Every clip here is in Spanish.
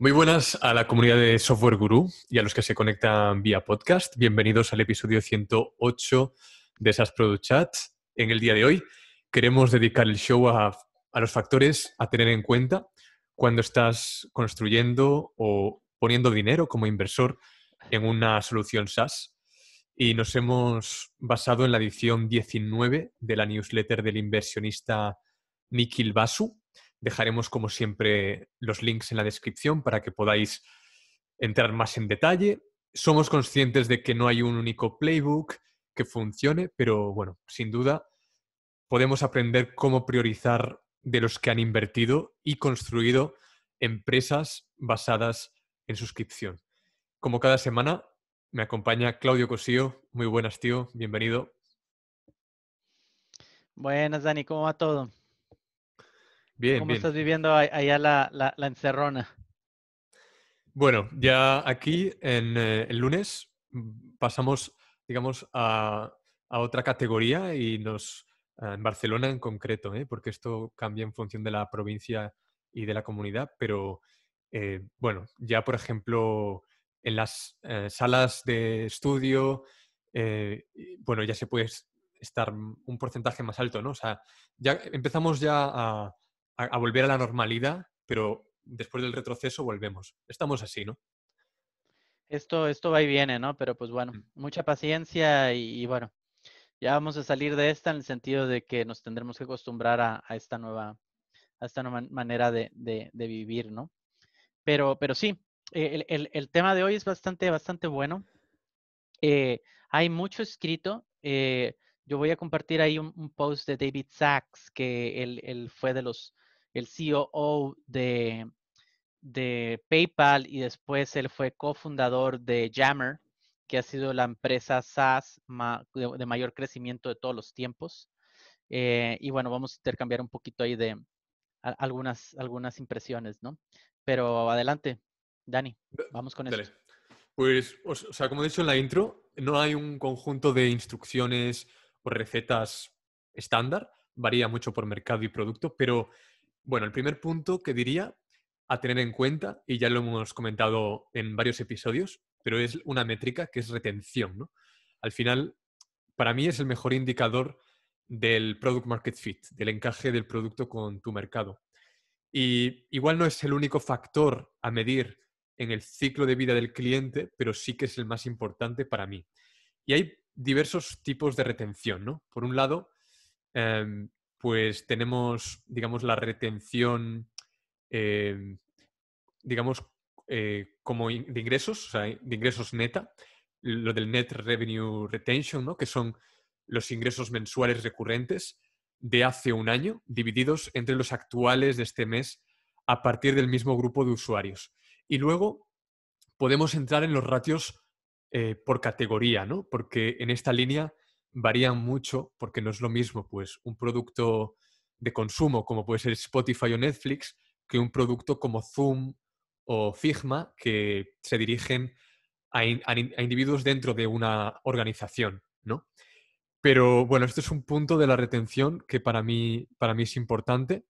Muy buenas a la comunidad de Software Guru y a los que se conectan vía podcast. Bienvenidos al episodio 108 de SaaS Product Chat. En el día de hoy queremos dedicar el show a, a los factores a tener en cuenta cuando estás construyendo o poniendo dinero como inversor en una solución SaaS. Y nos hemos basado en la edición 19 de la newsletter del inversionista Nikhil Basu, Dejaremos, como siempre, los links en la descripción para que podáis entrar más en detalle. Somos conscientes de que no hay un único playbook que funcione, pero bueno, sin duda podemos aprender cómo priorizar de los que han invertido y construido empresas basadas en suscripción. Como cada semana, me acompaña Claudio Cosío. Muy buenas, tío. Bienvenido. Buenas, Dani. ¿Cómo va todo? ¿Cómo estás viviendo allá la, encerrona? Bueno, ya aquí en eh, el lunes mm, pasamos, digamos, a, otra categoría y nos, ah, en Barcelona en concreto, ¿eh? porque esto cambia en función de la provincia y de la comunidad, pero eh, bueno, ya por ejemplo en las salas de estudio, bueno, ya se puede estar un porcentaje más alto, ¿no? O sea, ya empezamos ya a, a, volver a la normalidad, pero después del retroceso volvemos. Estamos así, ¿no? Esto, esto va y viene, ¿no? Pero pues bueno, mm. mucha paciencia y, bueno, ya vamos a salir de esta en el sentido de que nos tendremos que acostumbrar a, esta nueva, a esta nueva manera de, vivir, ¿no? Pero, pero sí, e, el, tema de hoy es bastante, bastante bueno. Eh, hay mucho escrito. Eh, yo voy a compartir ahí un, post de David Sachs, que él fue de los el COO de, de PayPal y después él fue cofundador de Jammer, que ha sido la empresa SaaS de, mayor crecimiento de todos los tiempos. Eh, y bueno, vamos a intercambiar un poquito ahí de algunas, algunas impresiones, ¿no? Pero adelante, Dani, vamos con esto. Pues, o sea, como he dicho en la intro, no hay un conjunto de instrucciones o recetas estándar, varía mucho por mercado y producto, pero bueno, el primer punto que diría a tener en cuenta, y ya lo hemos comentado en varios episodios, pero es una métrica que es retención. Al final, para mí es el mejor indicador del product market fit, del encaje del producto con tu mercado. Y igual no es el único factor a medir en el ciclo de vida del cliente, pero sí que es el más importante para mí. Y hay diversos tipos de retención, ¿no? Por un lado, em, pues tenemos, digamos, la retención, em, digamos, eh, como de ingresos, de ingresos neta, lo del Net Revenue Retention, que son los ingresos mensuales recurrentes de hace un año, divididos entre los actuales de este mes a partir del mismo grupo de usuarios. Y luego podemos entrar en los ratios eh, por categoría, ¿no? porque en esta línea varían mucho porque no es lo mismo pues un producto de consumo como puede ser Spotify o Netflix que un producto como Zoom o Figma que se dirigen a, individuos dentro de una organización, ¿no? Pero bueno, esto es un punto de la retención que para mí, para mí es importante.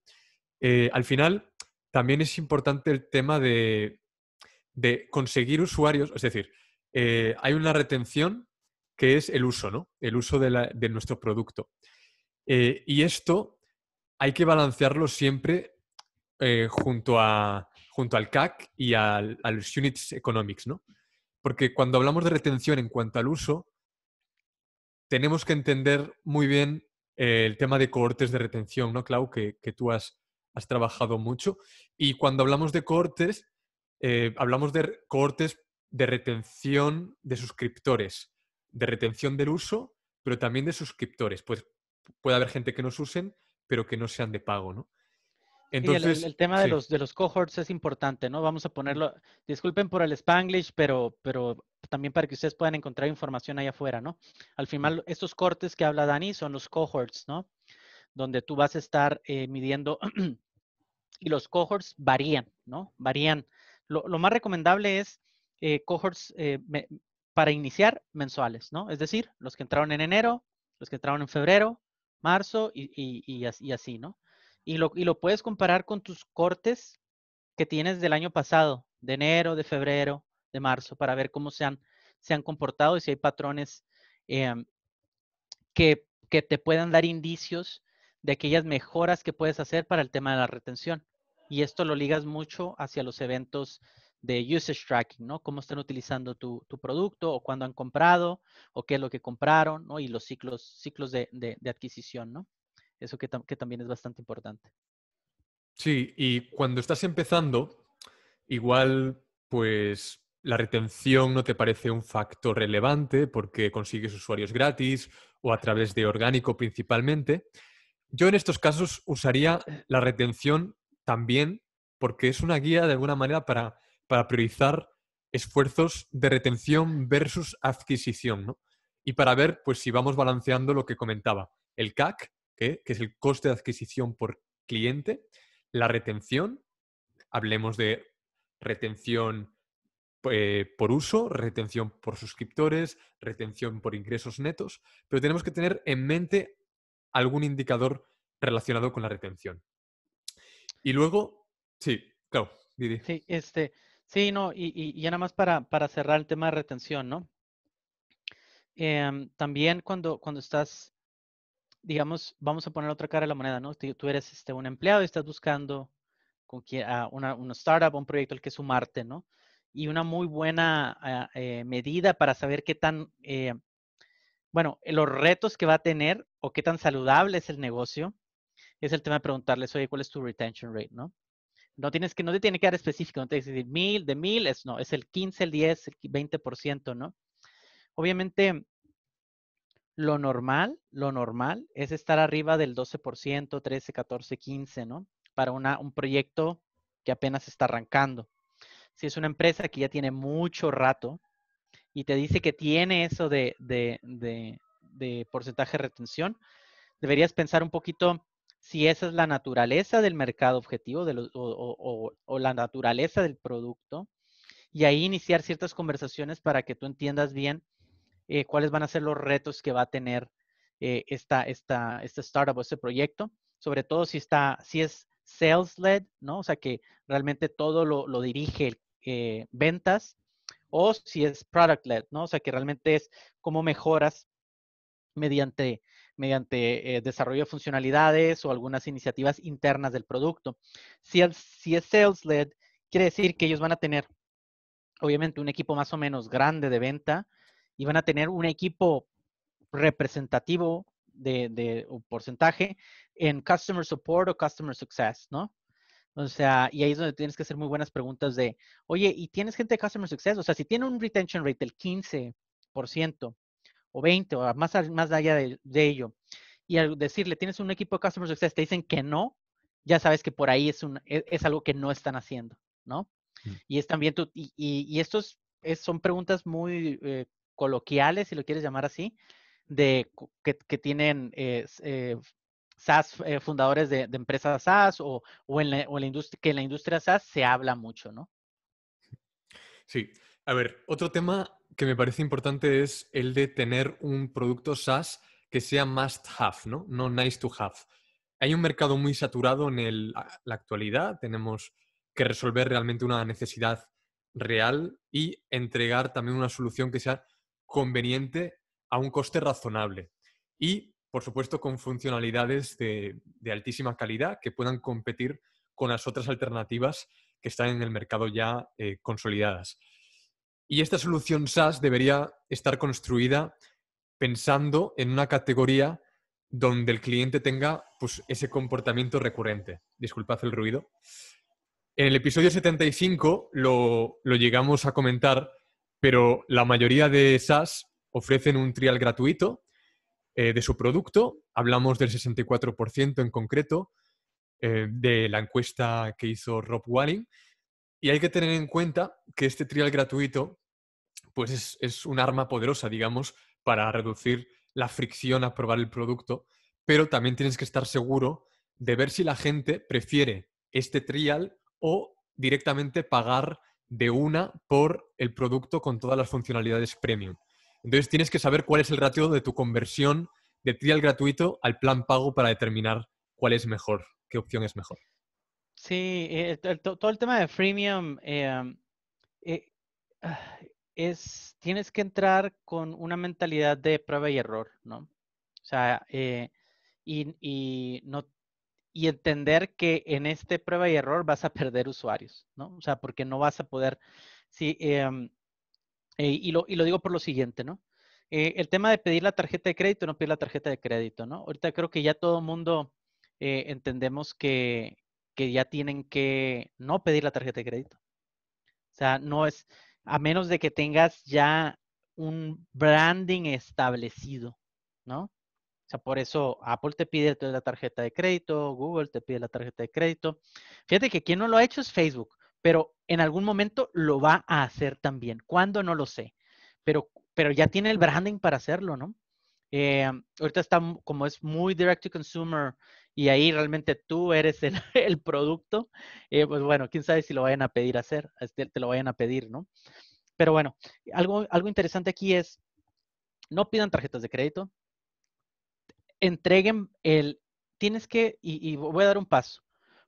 Eh, al final, también es importante el tema de, conseguir usuarios, es decir, eh, hay una retención que es el uso, ¿no? El uso de, nuestro producto. Eh, y esto hay que balancearlo siempre eh, junto, a, junto al CAC y al, a los Units Economics, ¿no? Porque cuando hablamos de retención en cuanto al uso, tenemos que entender muy bien eh, el tema de cohortes de retención, ¿no, Clau? Que, tú has, has, trabajado mucho. Y cuando hablamos de cohortes, hablamos de cohortes de retención de suscriptores de retención del uso, pero también de suscriptores. Pues puede haber gente que nos usen, pero que no sean de pago, ¿no? Entonces, el, tema de, los, de los cohorts es importante, ¿no? Vamos a ponerlo, disculpen por el spanglish, pero, pero también para que ustedes puedan encontrar información ahí afuera, ¿no? Al final, estos cortes que habla Dani son los cohorts, ¿no? Donde tú vas a estar eh, midiendo y los cohorts varían, ¿no? Varían. Lo, más recomendable es eh, cohorts eh, para iniciar mensuales, ¿no? Es decir, los que entraron en enero, los que entraron en febrero, marzo y, así, ¿no? Y lo, puedes comparar con tus cortes que tienes del año pasado, de enero, de febrero, de marzo, para ver cómo se han, se han comportado y si hay patrones em, que, que, te puedan dar indicios de aquellas mejoras que puedes hacer para el tema de la retención. Y esto lo ligas mucho hacia los eventos de usage tracking, ¿no? Cómo están utilizando tu, producto o cuándo han comprado o qué es lo que compraron, ¿no? Y los ciclos, ciclos de, adquisición, ¿no? Eso que, que también es bastante importante. Sí, y cuando estás empezando, igual, pues la retención no te parece un factor relevante porque consigues usuarios gratis o a través de orgánico principalmente. Yo en estos casos usaría la retención también porque es una guía de alguna manera para para priorizar esfuerzos de retención versus adquisición, ¿no? Y para ver, pues, si vamos balanceando lo que comentaba, el CAC, que, es el coste de adquisición por cliente, la retención, hablemos de retención eh, por uso, retención por suscriptores, retención por ingresos netos, pero tenemos que tener en mente algún indicador relacionado con la retención. Y luego, sí, claro, Didi. Sí, este, Sí, no, y, ya nada más para, para, cerrar el tema de retención, ¿no? Em, también cuando, cuando estás, digamos, vamos a poner otra cara a la moneda, ¿no? Tú eres este, un empleado y estás buscando con a una, una, startup, un proyecto al que sumarte, ¿no? Y una muy buena ah, eh, medida para saber qué tan, eh, bueno, los retos que va a tener o qué tan saludable es el negocio, es el tema de preguntarles, oye, ¿cuál es tu retention rate, no? No tienes que, no te tiene que dar específico, no te tienes que decir mil, de mil, es no, es el 15, el 10, el 20%, ¿no? Obviamente, lo normal, lo normal es estar arriba del 12%, 13, 14, 15, ¿no? Para una, un proyecto que apenas está arrancando. Si es una empresa que ya tiene mucho rato y te dice que tiene eso de, de porcentaje de retención, deberías pensar un poquito si esa es la naturaleza del mercado objetivo o, la naturaleza del producto, y ahí iniciar ciertas conversaciones para que tú entiendas bien eh, cuáles van a ser los retos que va a tener eh, esta, esta, esta startup este proyecto, sobre todo si, está, si es sales-led, ¿no? O sea, que realmente todo lo, dirige eh, ventas, o si es product-led, ¿no? O sea, que realmente es cómo mejoras mediante mediante eh, desarrollo de funcionalidades o algunas iniciativas internas del producto. Si, es sales-led, quiere decir que ellos van a tener, obviamente, un equipo más o menos grande de venta y van a tener un equipo representativo de, de un porcentaje en customer support o customer success, ¿no? O sea, y ahí es donde tienes que hacer muy buenas preguntas de, oye, ¿y tienes gente de customer success? O sea, si tiene un retention rate del 15%, o 20 o más, más allá de, ello. Y al decirle, tienes un equipo de Customer Success, te dicen que no, ya sabes que por ahí es, un, e, es, algo que no están haciendo, ¿no? Mm. Y es también tú, y, y, estos son preguntas muy eh, coloquiales, si lo quieres llamar así, de que, tienen eh, eh, SaaS, fundadores de, empresas SaaS o, o industria, que en la industria SaaS se habla mucho, ¿no? Sí. A ver, otro tema que me parece importante es el de tener un producto SaaS que sea must have, ¿no? nice to have. Hay un mercado muy saturado en la actualidad, tenemos que resolver realmente una necesidad real y entregar también una solución que sea conveniente a un coste razonable. Y, por supuesto, con funcionalidades de, altísima calidad que puedan competir con las otras alternativas que están en el mercado ya eh, consolidadas. Y esta solución SaaS debería estar construida pensando en una categoría donde el cliente tenga pues, ese comportamiento recurrente. Disculpad el ruido. En el episodio 75 lo, llegamos a comentar, pero la mayoría de SaaS ofrecen un trial gratuito eh, de su producto. Hablamos del 64% en concreto eh, de la encuesta que hizo Rob Walling. Y hay que tener en cuenta que este trial gratuito pues es, un arma poderosa, digamos, para reducir la fricción a probar el producto, pero también tienes que estar seguro de ver si la gente prefiere este trial o directamente pagar de una por el producto con todas las funcionalidades premium. Entonces tienes que saber cuál es el ratio de tu conversión de trial gratuito al plan pago para determinar cuál es mejor, qué opción es mejor. Sí, eh, todo el tema de freemium, eh, eh, ah, es, tienes que entrar con una mentalidad de prueba y error, ¿no? O sea, eh, y, no, y entender que en este prueba y error vas a perder usuarios, ¿no? O sea, porque no vas a poder, em, eh, y, lo, digo por lo siguiente, ¿no? Eh, el tema de pedir la tarjeta de crédito, no pedir la tarjeta de crédito, ¿no? Ahorita creo que ya todo mundo entendemos que, ya tienen que no pedir la tarjeta de crédito. O sea, no es, a menos de que tengas ya un branding establecido, ¿no? O sea, por eso Apple te pide la tarjeta de crédito, Google te pide la tarjeta de crédito. Fíjate que quien no lo ha hecho es Facebook, pero en algún momento lo va a hacer también. ¿Cuándo? No lo sé. Pero, pero ya tiene el branding para hacerlo, ¿no? Eh, ahorita está, como es muy direct to consumer y ahí realmente tú eres el, producto, eh, pues bueno, quién sabe si lo vayan a pedir hacer, este, te lo vayan a pedir, ¿no? Pero bueno, algo, algo interesante aquí es, no pidan tarjetas de crédito, entreguen el, tienes que, y voy a dar un paso,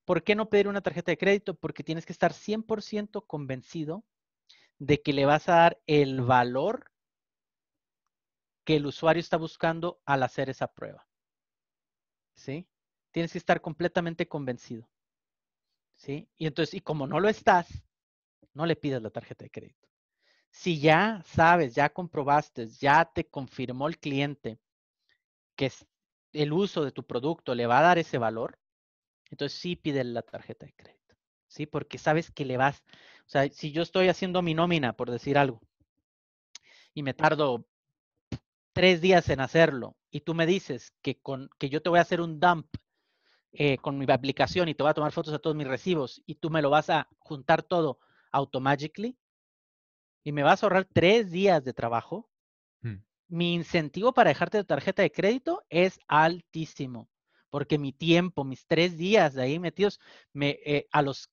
¿por qué no pedir una tarjeta de crédito? Porque tienes que estar 100% convencido de que le vas a dar el valor que el usuario está buscando al hacer esa prueba. ¿Sí? Tienes que estar completamente convencido. ¿Sí? Y entonces, y como no lo estás, no le pidas la tarjeta de crédito. Si ya sabes, ya comprobaste, ya te confirmó el cliente que el uso de tu producto le va a dar ese valor, entonces sí pídele la tarjeta de crédito, ¿sí? Porque sabes que le vas, o sea, si yo estoy haciendo mi nómina, por decir algo, y me tardo tres días en hacerlo, y tú me dices que, con, que yo te voy a hacer un dump eh, con mi aplicación y te va a tomar fotos a todos mis recibos y tú me lo vas a juntar todo automáticamente y me vas a ahorrar tres días de trabajo, hmm. mi incentivo para dejarte tu tarjeta de crédito es altísimo, porque mi tiempo, mis tres días de ahí metidos, me, eh, a los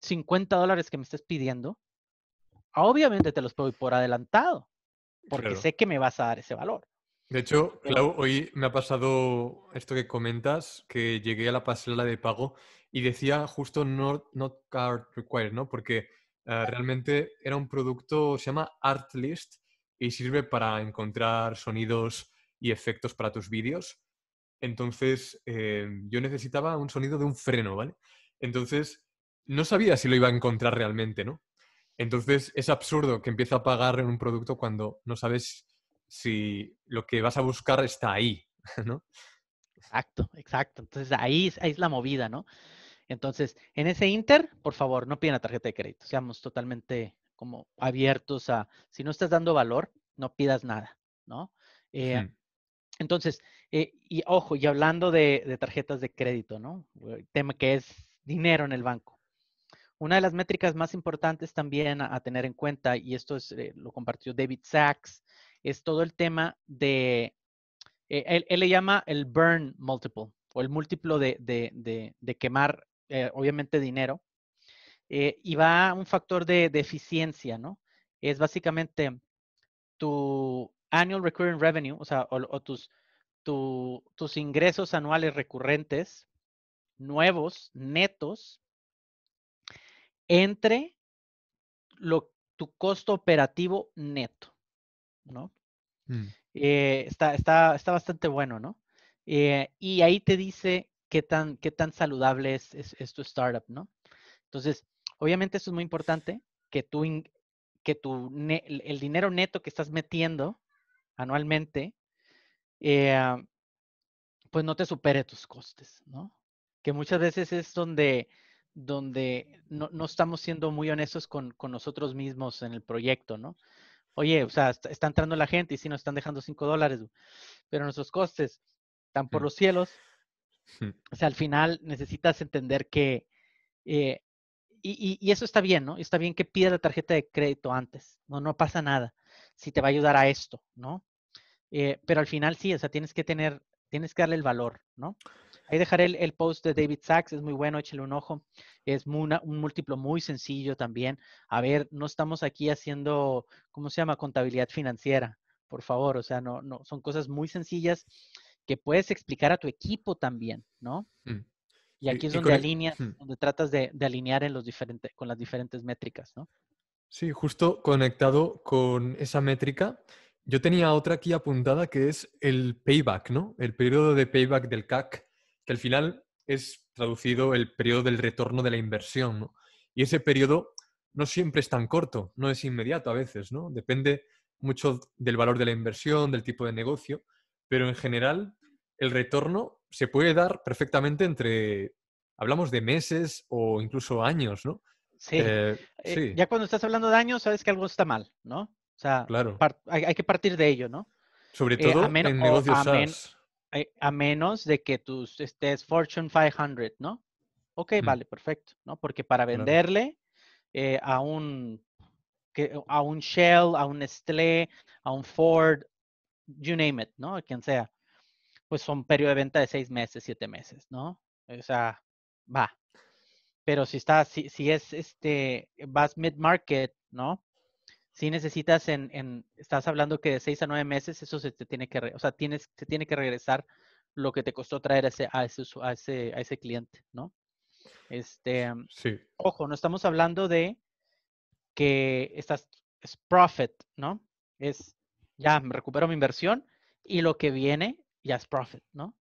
50 dólares que me estés pidiendo, obviamente te los ir por adelantado, porque sé que me vas a dar ese valor. De hecho, Clau, hoy me ha pasado esto que comentas, que llegué a la pasarela de pago y decía justo not, card required, ¿no? Porque eh, realmente era un producto, se llama Artlist y sirve para encontrar sonidos y efectos para tus vídeos. Entonces, eh, yo necesitaba un sonido de un freno, ¿vale? Entonces, no sabía si lo iba a encontrar realmente, ¿no? Entonces, es absurdo que empiece a pagar en un producto cuando no sabes si lo que vas a buscar está ahí, ¿no? Exacto, exacto. Entonces ahí, ahí es la movida, ¿no? Entonces, en ese Inter, por favor, no pidan la tarjeta de crédito. Seamos totalmente como abiertos a, si no estás dando valor, no pidas nada, ¿no? Eh, entonces, eh, y ojo, y hablando de, tarjetas de crédito, ¿no? El tema que es dinero en el banco. Una de las métricas más importantes también a, tener en cuenta, y esto es, eh, lo compartió David Sachs es todo el tema de, eh, él, le llama el burn multiple o el múltiplo de, quemar, eh, obviamente, dinero. Eh, y va a un factor de, eficiencia, ¿no? Es básicamente tu annual recurring revenue, o sea, o, tus, tus ingresos anuales recurrentes, nuevos, netos, entre lo, tu costo operativo neto. ¿no? Mm. Eh, está, está, está bastante bueno, ¿no? Eh, y ahí te dice qué tan, qué tan saludable es, es, tu startup, ¿no? Entonces, obviamente eso es muy importante, que, tú, que tu el dinero neto que estás metiendo anualmente, eh, pues no te supere tus costes, ¿no? Que muchas veces es donde, donde no, no estamos siendo muy honestos con, con, nosotros mismos en el proyecto, ¿no? Oye, o sea, está, entrando la gente y si nos están dejando 5 dólares, pero nuestros costes están por los cielos. O sea, al final necesitas entender que, eh, y, eso está bien, ¿no? Está bien que pidas la tarjeta de crédito antes, no, no pasa nada, si te va a ayudar a esto, ¿no? Eh, pero al final sí, o sea, tienes que tener, tienes que darle el valor, ¿no? Ahí dejaré el, post de David Sachs, es muy bueno, échale un ojo. Es un múltiplo muy sencillo también. A ver, no estamos aquí haciendo, ¿cómo se llama? Contabilidad financiera, por favor. O sea, no, no, son cosas muy sencillas que puedes explicar a tu equipo también, ¿no? Hmm. Y aquí es donde alineas, hmm. donde tratas de, alinear en los diferentes, con las diferentes métricas, ¿no? Sí, justo conectado con esa métrica. Yo tenía otra aquí apuntada que es el payback, ¿no? El periodo de payback del CAC que al final es traducido el periodo del retorno de la inversión. ¿no? Y ese periodo no siempre es tan corto, no es inmediato a veces, ¿no? Depende mucho del valor de la inversión, del tipo de negocio, pero en general el retorno se puede dar perfectamente entre, hablamos de meses o incluso años, ¿no? Sí. Eh, eh, ya cuando estás hablando de años, sabes que algo está mal, ¿no? O sea, hay, que partir de ello, ¿no? Sobre eh, todo en negocios eh, a menos de que tú estés Fortune 500, ¿no? Ok, vale, perfecto, ¿no? Porque para venderle eh, a un a un Shell, a un Nestlé, a un Ford, you name it, ¿no? quien sea, pues son periodo de venta de seis meses, siete meses, ¿no? O sea, va. Pero si está, si, si es este, vas mid market, ¿no? si necesitas en, estás hablando que de seis a nueve meses, eso se te tiene que, o sea, tienes, se tiene que regresar lo que te costó traer a ese, a ese, a ese, cliente, ¿no? Este, mm, sí. ojo, no estamos hablando de que estás, es profit, ¿no? Es, ya, me recupero mi inversión y lo que viene ya es profit, ¿no?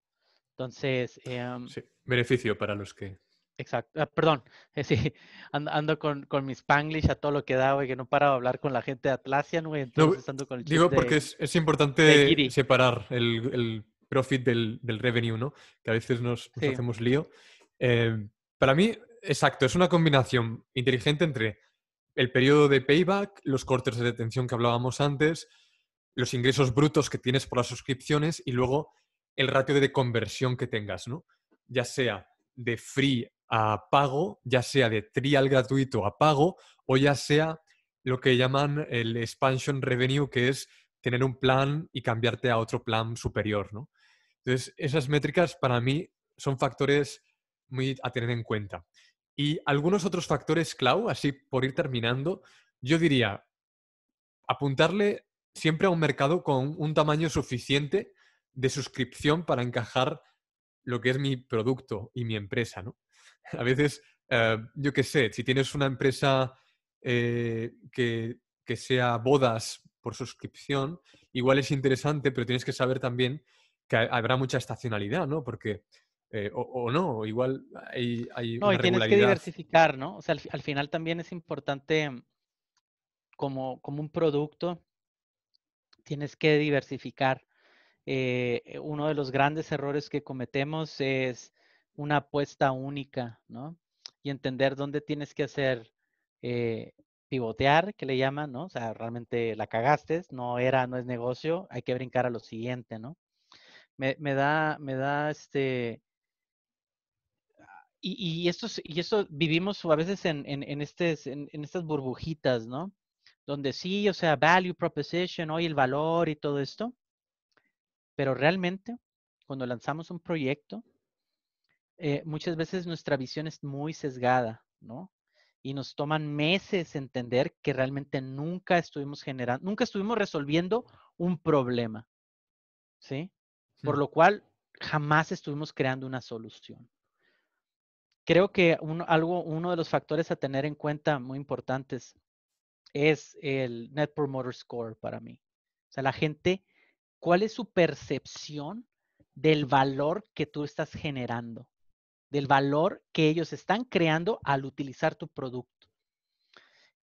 Entonces... Em, sí, beneficio para los que Exacto, ah, perdón, eh, sí, ando, con, con, mis a todo lo que da, güey, que no paro de hablar con la gente de Atlassian, güey, entonces ando con el Digo, porque es, importante separar el, profit del, revenue, ¿no? Que a veces nos, hacemos lío. Eh, para mí, exacto, es una combinación inteligente entre el periodo de payback, los cortes de detención que hablábamos antes, los ingresos brutos que tienes por las suscripciones y luego el ratio de conversión que tengas, ¿no? Ya sea de free a pago, ya sea de trial gratuito a pago o ya sea lo que llaman el expansion revenue, que es tener un plan y cambiarte a otro plan superior, ¿no? Entonces, esas métricas para mí son factores muy a tener en cuenta. Y algunos otros factores, Clau, así por ir terminando, yo diría apuntarle siempre a un mercado con un tamaño suficiente de suscripción para encajar lo que es mi producto y mi empresa, ¿no? a veces, eh, yo qué sé, si tienes una empresa eh, que, que, sea bodas por suscripción, igual es interesante, pero tienes que saber también que habrá mucha estacionalidad, ¿no? Porque, eh, o, o, no, igual hay, hay no, y tienes que diversificar, ¿no? O sea, al, al final también es importante, como, como un producto, tienes que diversificar. Eh, uno de los grandes errores que cometemos es una apuesta única, ¿no? Y entender dónde tienes que hacer eh, pivotear, que le llaman, ¿no? O sea, realmente la cagaste, no era, no es negocio, hay que brincar a lo siguiente, ¿no? Me, da, me da este... Y, y, esto, y esto vivimos a veces en, en estas burbujitas, ¿no? Donde sí, o sea, value proposition, hoy el valor y todo esto, pero realmente cuando lanzamos un proyecto, eh, muchas veces nuestra visión es muy sesgada, ¿no? Y nos toman meses entender que realmente nunca estuvimos generando, nunca estuvimos resolviendo un problema, ¿sí? Por lo cual jamás estuvimos creando una solución. Creo que algo, uno de los factores a tener en cuenta muy importantes es el Net Promoter Score para mí. O sea, la gente, ¿cuál es su percepción del valor que tú estás generando? del valor que ellos están creando al utilizar tu producto.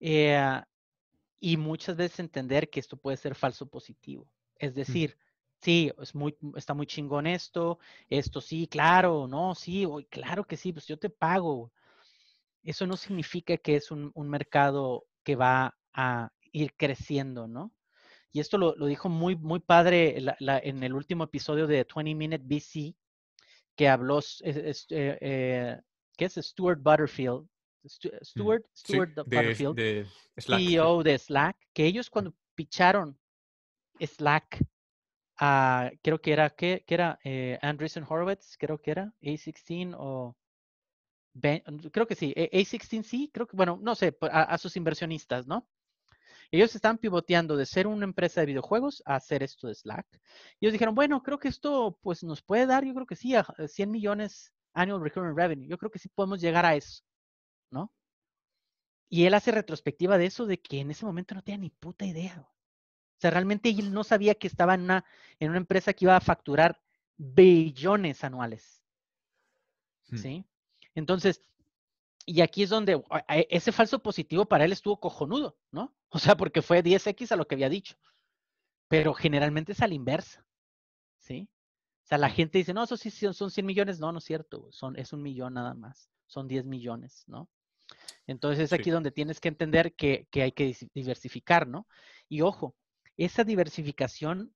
Eh, y muchas veces entender que esto puede ser falso positivo. Es mm. decir, sí, es muy, está muy chingón esto, esto sí, claro, no, sí, claro que sí, pues yo te pago. Eso no significa que es un, mercado que va a ir creciendo, ¿no? Y esto lo, dijo muy, muy padre en el último episodio de 20 Minute BC, que habló, eh, eh, que es Stuart Butterfield, mm, Stuart, Butterfield, de, CEO de Slack, que ellos mm. cuando picharon Slack, a creo que era, qué era eh, Andreessen Horowitz, creo que era, A16 o... creo que sí, A16 sí, creo que, bueno, no sé, a sus inversionistas, ¿no? Ellos están pivoteando de ser una empresa de videojuegos a hacer esto de Slack. Y ellos dijeron, bueno, creo que esto pues nos puede dar, yo creo que sí, a 100 eh, millones annual recurring revenue. Yo creo que sí podemos llegar a eso, ¿no? Y él hace retrospectiva de eso, de que en ese momento no tenía ni puta idea. O sea, realmente él no sabía que estaba en una, en una empresa que iba a facturar billones anuales. Hmm. ¿Sí? Entonces, y aquí es donde ese falso positivo para él estuvo cojonudo, ¿no? O sea, porque fue 10x a lo que había dicho. Pero generalmente es a la inversa, ¿sí? O sea, la gente dice, no, eso sí son 100 millones. No, no es cierto, son, es un millón nada más, son 10 millones, ¿no? Entonces es aquí donde tienes que entender que, que hay que diversificar, ¿no? Y ojo, esa diversificación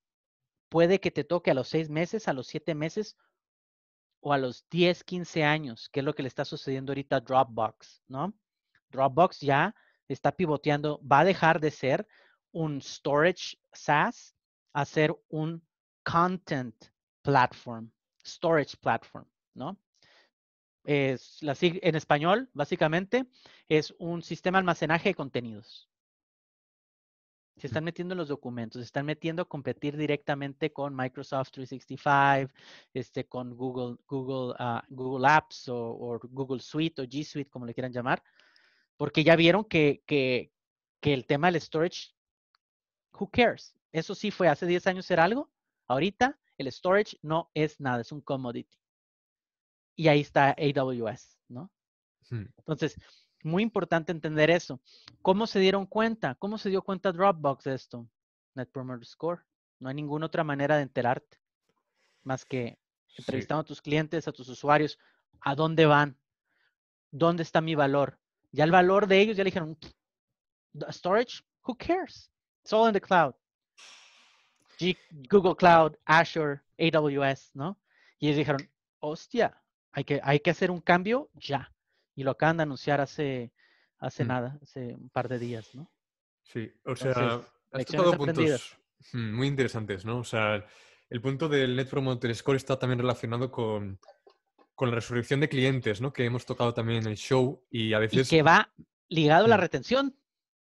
puede que te toque a los seis meses, a los siete meses o a los 10, 15 años, que es lo que le está sucediendo ahorita a Dropbox, ¿no? Dropbox ya está pivoteando, va a dejar de ser un storage SaaS a ser un content platform, storage platform, ¿no? Es en español, básicamente, es un sistema de almacenaje de contenidos se están metiendo en los documentos, se están metiendo a competir directamente con Microsoft 365, este, con Google, Google, ah, Google Apps o, Google Suite o G Suite, como le quieran llamar, porque ya vieron que, que, el tema del storage, who cares? Eso sí fue hace 10 años era algo, ahorita el storage no es nada, es un commodity. Y ahí está AWS, ¿no? Hmm. Entonces, muy importante entender eso. ¿Cómo se dieron cuenta? ¿Cómo se dio cuenta Dropbox de esto? Net Promoter Score. No hay ninguna otra manera de enterarte más que entrevistando a tus clientes, a tus usuarios, a dónde van, dónde está mi valor. Ya el valor de ellos, ya le dijeron, storage, who cares? It's all in the cloud. Google Cloud, Azure, AWS, ¿no? Y ellos dijeron, hostia, hay que, hay que hacer un cambio ya y lo acaban de anunciar hace, hace mm. nada, hace un par de días, ¿no? Sí, o sea, has tocado puntos mm, muy interesantes, ¿no? O sea, el punto del Net Promoter Score está también relacionado con, la resurrección de clientes, ¿no? Que hemos tocado también en el show y a veces... Y que va ligado a la mm. retención.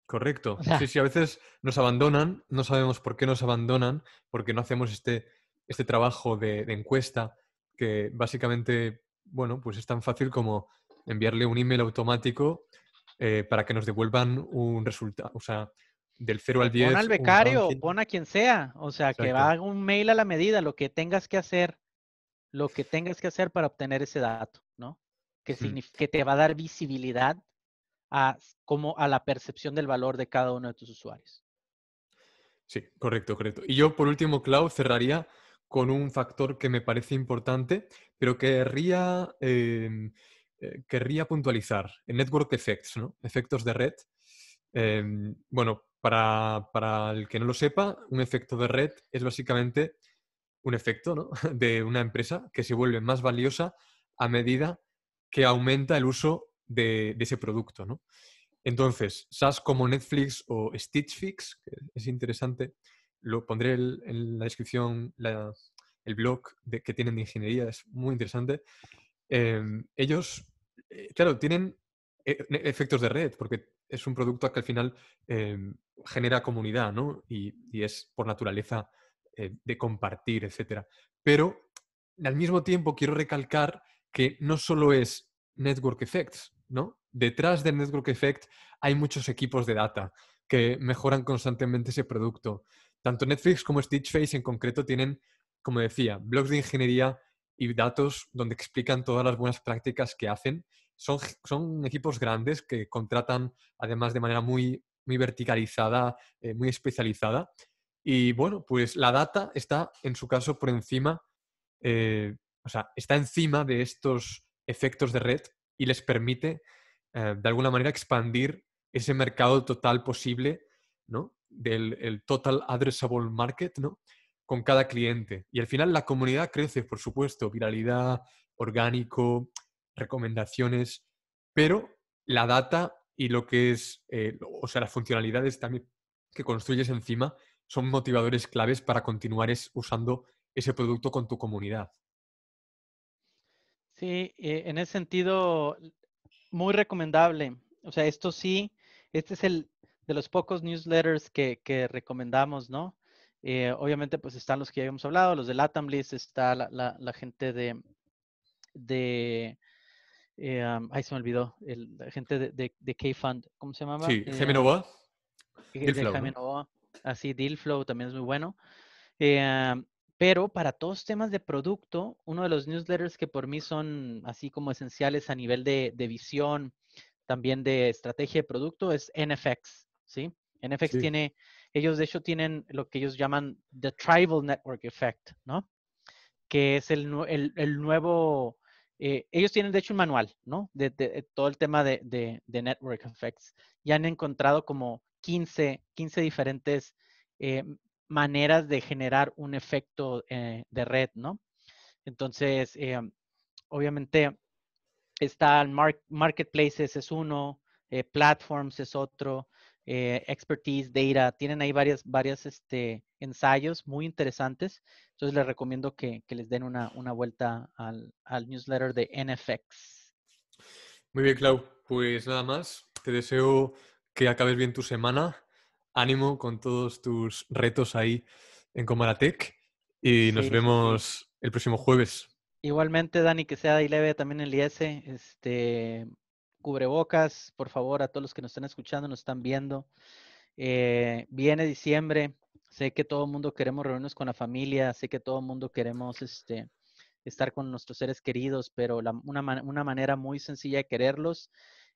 Correcto. Sí, sí, a veces nos abandonan, no sabemos por qué nos abandonan, porque no hacemos este, este trabajo de encuesta que básicamente, bueno, pues es tan fácil como enviarle un email automático eh, para que nos devuelvan un resultado, o sea, del 0 al 10. Pon al becario, pon a quien sea, o sea, que haga un mail a la medida, lo que tengas que hacer, lo que tengas que hacer para obtener ese dato, ¿no? Que, que te va a dar visibilidad a, como a la percepción del valor de cada uno de tus usuarios. Sí, correcto, correcto. Y yo, por último, Clau, cerraría con un factor que me parece importante, pero querría eh, em, eh, querría puntualizar, Network Effects, ¿no? efectos de red. Em, bueno, para, para, el que no lo sepa, un efecto de red es básicamente un efecto ¿no? de una empresa que se vuelve más valiosa a medida que aumenta el uso de, ese producto. ¿no? Entonces, SAS como Netflix o Stitch Fix, que es interesante, lo pondré en la descripción el blog de, que tienen de ingeniería, es muy interesante. Em, ellos eh, claro, tienen eh, e, efectos de red, porque es un producto que al final em, genera comunidad, ¿no? Y, es por naturaleza eh, de compartir, etc. Pero al mismo tiempo quiero recalcar que no solo es network effects, ¿no? Detrás del network effect hay muchos equipos de data que mejoran constantemente ese producto. Tanto Netflix como Stitchface en concreto tienen, como decía, blogs de ingeniería y datos donde explican todas las buenas prácticas que hacen son, son equipos grandes que contratan además de manera muy, muy verticalizada, eh, muy especializada. Y bueno, pues la data está en su caso por encima, eh, o sea, está encima de estos efectos de red y les permite eh, de alguna manera expandir ese mercado total posible, ¿no? Del el total addressable market, ¿no? Con cada cliente. Y al final la comunidad crece, por supuesto, viralidad, orgánico, recomendaciones, pero la data y lo que es, eh, o sea, las funcionalidades también que construyes encima son motivadores claves para continuar usando ese producto con tu comunidad. Sí, eh, en ese sentido, muy recomendable. O sea, esto sí, este es el de los pocos newsletters que, recomendamos, ¿no? Eh, obviamente, pues están los que ya habíamos hablado, los de Latam List, está la, la gente de, de eh, ay, se me olvidó. El, la gente de, de, de K-Fund, ¿cómo se llamaba? Sí, Jaime Geminova. Eh, eh, así, Dealflow también es muy bueno. Eh, pero para todos temas de producto, uno de los newsletters que por mí son así como esenciales a nivel de, de visión, también de estrategia de producto, es NFX, ¿sí? NFX tiene, ellos de hecho tienen lo que ellos llaman the Tribal Network Effect, ¿no? Que es el, el, el nuevo eh, ellos tienen, de hecho, un manual, ¿no? De, todo el tema de, network effects. Y han encontrado como 15, 15 diferentes eh, maneras de generar un efecto eh, de red, ¿no? Entonces, obviamente, están marketplaces es uno, platforms es otro, eh, expertise, data, tienen ahí varias, varias este, ensayos muy interesantes. Entonces les recomiendo que, les den una, vuelta al, newsletter de NFX. Muy bien, Clau. Pues nada más. Te deseo que acabes bien tu semana. Ánimo con todos tus retos ahí en Comaratec. Y nos vemos el próximo jueves. Igualmente, Dani, que sea y leve también el IS. Este, cubrebocas, por favor, a todos los que nos están escuchando, nos están viendo. Eh, viene diciembre, sé que todo el mundo queremos reunirnos con la familia, sé que todo el mundo queremos este, estar con nuestros seres queridos, pero una, manera muy sencilla de quererlos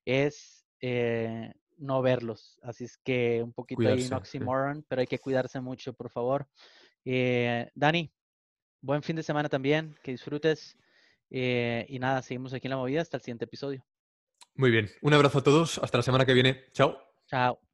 es eh, no verlos. Así es que un poquito de hay pero hay que cuidarse mucho, por favor. Eh, Dani, buen fin de semana también, que disfrutes. y nada, seguimos aquí en la movida hasta el siguiente episodio. Muy bien. Un abrazo a todos. Hasta la semana que viene. Chao. Chao.